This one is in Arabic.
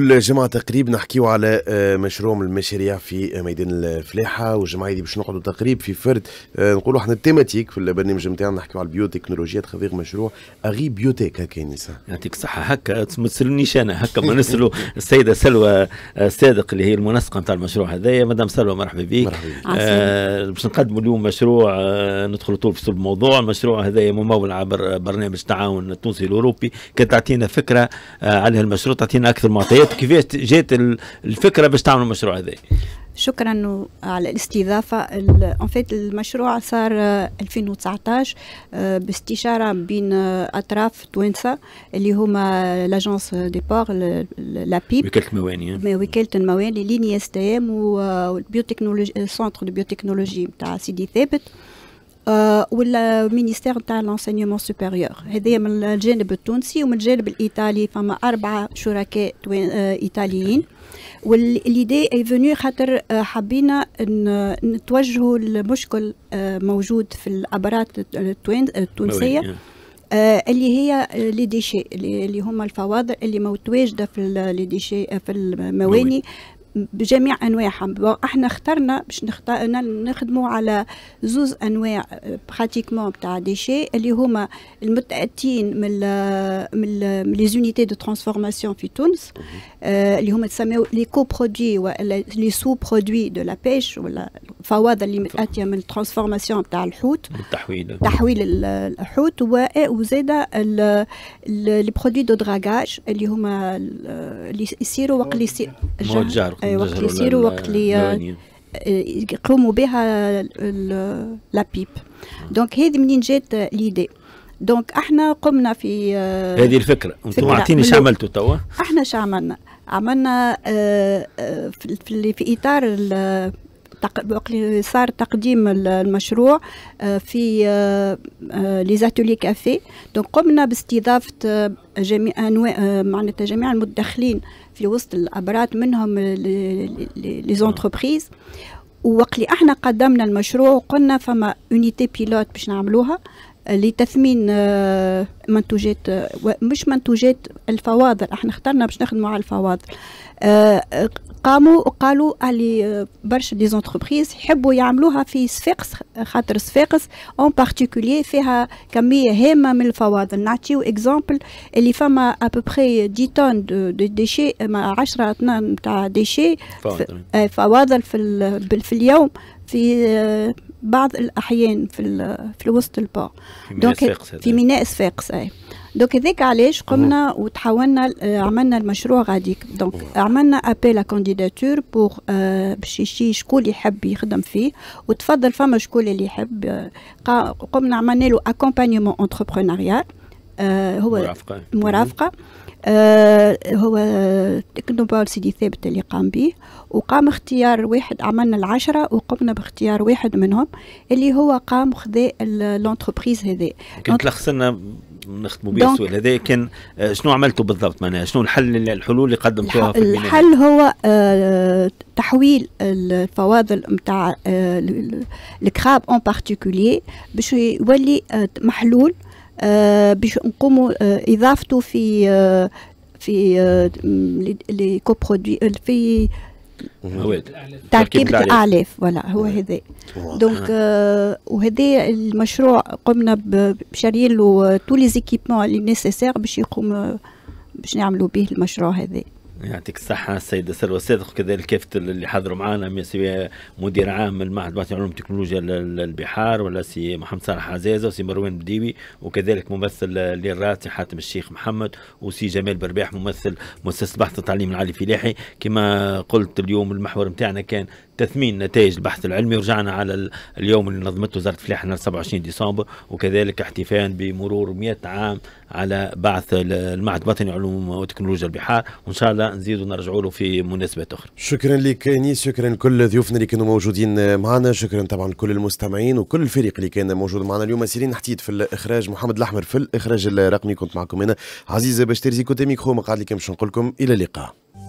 كل جمعة تقريب نحكيو على آه، مشروع من المشاريع في آه، ميدان الفلاحة والجمعة هذه باش نقعدوا تقريب في فرد آه، نقولوا احنا التيماتيك في البرنامج نتاعنا نحكيو على البيوتكنولوجيا تخفيق مشروع اغي بيوتيك هكا نساء يعطيك الصحة هكا ما تسالونيش انا هكا ما نسالوا السيدة سلوى صادق اللي هي المنسقة نتاع المشروع هذايا مدام سلوى مرحبا بك مرحبا آه باش نقدموا اليوم مشروع آه ندخلوا طول في صلب الموضوع المشروع هذايا ممول عبر برنامج التعاون التونسي الاوروبي كتعطينا فكرة آه على المشروع تعطينا اكثر معطيات جات كيفاش جات الفكره باش تعملوا المشروع هذا شكرا على الاستضافة ان فيت المشروع صار 2019 آه، آه، باستشارة بين آه، أطراف توانسة اللي هما لاجونس دي بور لابيب وكالة المواني وكالة المواني ليني اس تي ام والبيوتكنولوجي سنتر دو بيوتكنولوجي نتاع سيدي ثابت آه، ولا مينيستير نتاع لونسينيومون سوبيريور هذيا من الجانب التونسي ومن الجانب الايطالي فما اربعه شركاء آه، ايطاليين والليدي اي فينو خاطر آه، حبينا نتوجهوا المشكل موجود في الابارات التونسيه نعم. اللي هي لي ديشي اللي هما الفواضل اللي متواجده في لي ديشي في المواني بجميع انواعها احنا اخترنا باش نختارنا نخدموا على زوز انواع براتيكمون تاع ديشي اللي هما المتاتين من من لي زونيتي دو ترانسفورماسيون في تونس آه اللي هما تسميو لي كو برودوي ولا لي سو برودوي دو لا بيش ولا الفواد اللي متاتيه من الترانسفورماسيون تاع الحوت التحويل تحويل الحوت وزاد لي برودوي دو دراغاج اللي هما اللي يصيروا وقت اللي يصير أي وقت اللي وقت اللي آه، يقوموا بها لا بيب دونك هذه منين جات ليدي دونك احنا قمنا في آه، هذه الفكره انتم اعطيني شو عملتوا توا احنا شو عملنا عملنا آه، في, في اطار صار تقديم المشروع آه، في آه، آه، ليزاتولي كافي دونك قمنا باستضافه جميع انواع معناتها جميع المتدخلين في وسط الابراد منهم لي زونتربريز وقت اللي احنا قدمنا المشروع قلنا فما اونيتي بيلوت باش نعملوها لتثمين منتوجات مش منتوجات الفواضل احنا اخترنا باش نخدموا على الفواضل قاموا قالوا اللي آه، برشا دي زونتربريز يحبوا يعملوها في صفاقس خاطر صفاقس اون بارتيكولي فيها كميه هامه من الفواضل نعطيو اكزامبل اللي فما ابوبخي 10 طن دو دي ديشي مع 10 طن تاع ديشي فواضل في, في اليوم في آه، بعض الأحيان في في وسط البور في ميناء في ميناء صفاقس أي دونك هذاك علاش قمنا وتحولنا آه، عملنا المشروع غاديك دونك عملنا ابيل كانديداتور بور باش يشي شكون يحب يخدم فيه وتفضل فما شكون اللي يحب آه، قمنا عملنا له اكومبانيمون انتربرونيريال آه، هو مرافقه مرافقه آه هو التكنوبول سيدي ثابت اللي قام به وقام اختيار واحد عملنا العشرة وقمنا باختيار واحد منهم اللي هو قام خذا لونتربريز هذا كنت لخصنا لنا نخدموا به السؤال هذا كان آه، شنو عملتوا بالضبط معناها شنو الحل الحلول اللي قدمتوها في البناء الحل هو آه، تحويل الفواضل نتاع آه، الكراب اون بارتيكولي باش يولي محلول آه، باش نقوموا آه، اضافته في آه، في لي كوبرودوي في تركيب الاعلاف فوالا هو هذا نعم. دونك نعم. وهذا المشروع قمنا بشاريين له تو لي زيكيبمون اللي نيسيسير باش يقوم باش نعملوا به المشروع هذا يعطيك الصحة السيدة سلوى صادق وكذلك كافة اللي حضروا معنا سواء مدير عام المعهد بعث علوم التكنولوجيا البحار ولا سي محمد صالح عزازة وسي مروان بديوي وكذلك ممثل للراتي حاتم الشيخ محمد وسي جمال برباح ممثل مؤسسة بحث التعليم العالي الفلاحي كما قلت اليوم المحور نتاعنا كان تثمين نتائج البحث العلمي ورجعنا على اليوم اللي نظمته وزاره الفلاحه نهار 27 ديسمبر وكذلك احتفاء بمرور 100 عام على بعث المعهد الوطني علوم وتكنولوجيا البحار وان شاء الله نزيدوا نرجعوا له في مناسبات اخرى. شكرا لك انيس شكرا لكل ضيوفنا اللي كانوا موجودين معنا شكرا طبعا لكل المستمعين وكل الفريق اللي كان موجود معنا اليوم سيرين حتيت في الاخراج محمد الاحمر في الاخراج الرقمي كنت معكم انا عزيزه باش ترزي كنت ميكرو مقعد لي كان باش نقول لكم الى اللقاء.